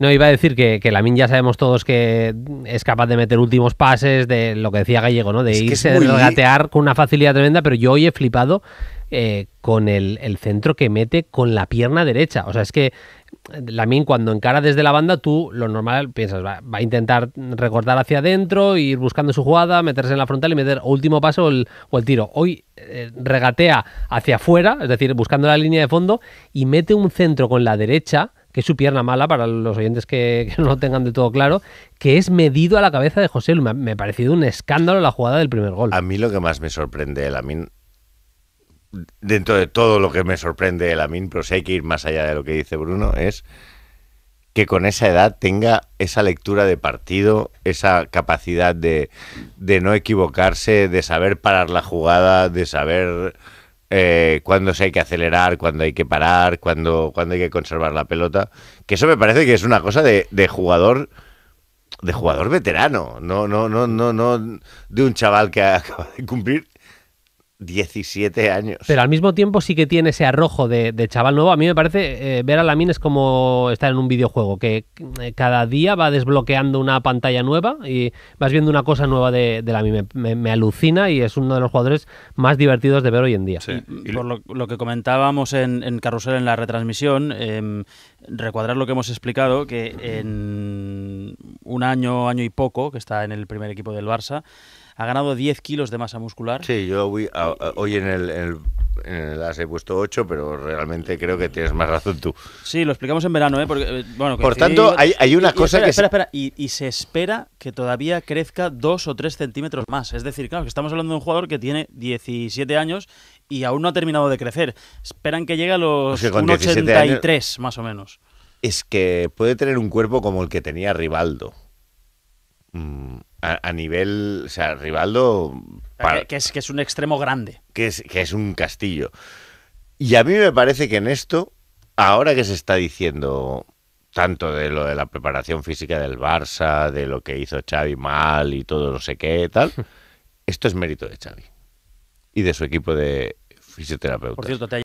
No, iba a decir que, que Lamin ya sabemos todos que es capaz de meter últimos pases, de lo que decía Gallego, ¿no? De irse, regatear con una facilidad tremenda, pero yo hoy he flipado eh, con el, centro que mete con la pierna derecha. O sea, es que Lamin cuando encara desde la banda, tú lo normal piensas, va, a intentar recortar hacia adentro, ir buscando su jugada, meterse en la frontal y meter último paso o el, tiro. Hoy eh, regatea hacia afuera, es decir, buscando la línea de fondo, y mete un centro con la derecha es su pierna mala, para los oyentes que, no lo tengan de todo claro, que es medido a la cabeza de José Me ha parecido un escándalo la jugada del primer gol. A mí lo que más me sorprende de Lamin, dentro de todo lo que me sorprende de Lamin, pero si hay que ir más allá de lo que dice Bruno, es que con esa edad tenga esa lectura de partido, esa capacidad de no equivocarse, de saber parar la jugada, de saber eh, se hay que acelerar, cuando hay que parar, cuando cuando hay que conservar la pelota. Que eso me parece que es una cosa de, de jugador de jugador veterano, no, no, no, no, no de un chaval que acaba de cumplir 17 años. Pero al mismo tiempo sí que tiene ese arrojo de, chaval nuevo. A mí me parece, eh, ver a Lamin es como estar en un videojuego, que eh, cada día va desbloqueando una pantalla nueva y vas viendo una cosa nueva de, de Lamin. Me, alucina y es uno de los jugadores más divertidos de ver hoy en día. Y, Por lo, que comentábamos en, Carrusel, en la retransmisión, em, recuadrar lo que hemos explicado, que en un año, año y poco, que está en el primer equipo del Barça, ha ganado 10 kilos de masa muscular. Sí, yo voy hoy en el, en el las he puesto 8, pero realmente creo que tienes más razón tú. Sí, lo explicamos en verano, ¿eh? Porque, eh, bueno, Por tanto, hay, una cosa espera, que... Espera, espera, y, se espera que todavía crezca 2 o 3 centímetros más. Es decir, claro, que estamos hablando de un jugador que tiene 17 años y aún no ha terminado de crecer. Esperan que llegue a los o más o menos. Es que puede tener un cuerpo como el que tenía Rivaldo. Mm, a nivel, o sea, Rivaldo... que, es, que es un extremo grande. Que es, que es un castillo. Y a mí me parece que en esto, ahora que se está diciendo tanto de lo de la preparación física del Barça, de lo que hizo Xavi mal y todo no sé qué, tal, esto es mérito de Xavi y de su equipo de fisioterapeutas.